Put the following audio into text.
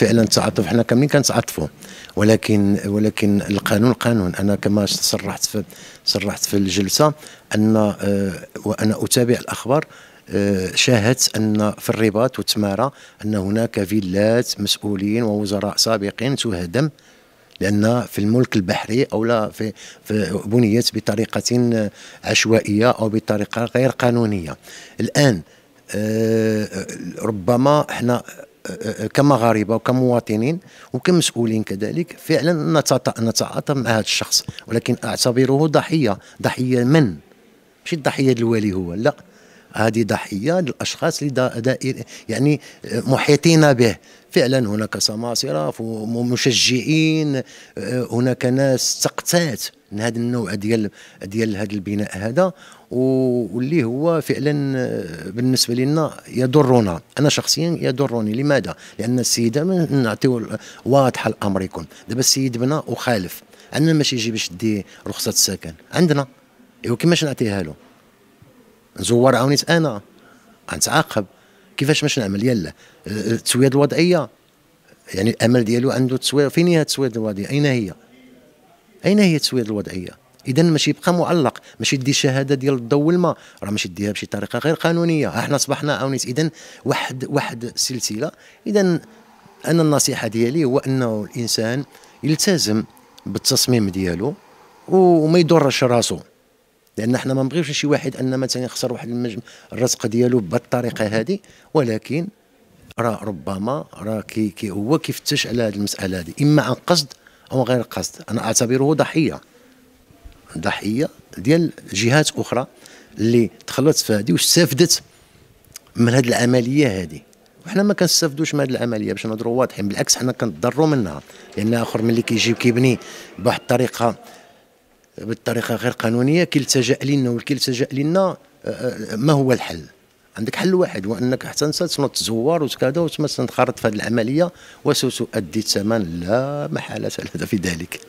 فعلا تعاطف حنا كاملين كنتعاطفوا ولكن ولكن القانون قانون انا كما صرحت في صرحت في الجلسه ان آه، وانا اتابع الاخبار آه، شاهدت ان في الرباط وتماره ان هناك فيلات مسؤولين ووزراء سابقين تهدم لان في الملك البحري او لا في, في بنيت بطريقه آه، عشوائيه او بطريقه غير قانونيه الان آه، ربما احنا آه، آه، كمغاربه وكمواطنين وكمسؤولين كذلك فعلا نتعاطى مع هذا الشخص ولكن اعتبره ضحيه ضحيه من ماشي الضحيه الوالي هو لا هذه ضحيه للاشخاص اللي يعني محيطين به فعلا هناك سماسره ومشجعين هناك ناس تقتات من هذا النوع ديال ديال هذا البناء هذا واللي هو فعلا آه، بالنسبه لنا يضرنا انا شخصيا يضرني لماذا لان السيده من نعطيو واضحه الامر يكون دابا السيد بنا وخالف عندنا ماشي يجي باش يدي رخصه السكن عندنا ايوا كيفاش نعطيها له نزور عاونيت انا غنتعاقب كيفاش باش نعمل يلا آه، آه، التسويه الوضعيه يعني الامل ديالو عنده تسويه فين هي التسويه الوضعيه اين هي اين هي تسويه الوضعيه اذا ماشي يبقى معلق ماشي يدي شهاده ديال الضوء والماء راه ماشي يديها بشي طريقه غير قانونيه احنا اصبحنا اونيس اذا واحد واحد سلسله اذا انا النصيحه ديالي هو انه الانسان يلتزم بالتصميم ديالو وما يضرش راسو لان احنا ما نبغيوش شي واحد ان مثلا يخسر واحد المجم... الرزق ديالو بالطريقه هذه ولكن راه ربما راه كي, كي هو كيفتش على هذه المساله هذه اما عن قصد أو غير قصد أنا أعتبره ضحية ضحية ديال جهات أخرى اللي دخلت في هذه واستفدت من هذه العملية هذه وحنا ما كنستافدوش من هذه العمليه باش نهضروا واضحين بالعكس حنا كنضروا منها لان اخر ملي كيجي كيبني بواحد الطريقه بالطريقه غير قانونيه كيلتجا لنا والكيلتجا لنا آه، آه، ما هو الحل عندك حل واحد هو انك حتى انت تنتزور وكذا وتنخرط في هذه العمليه تؤدي الثمن لا محاله لك في ذلك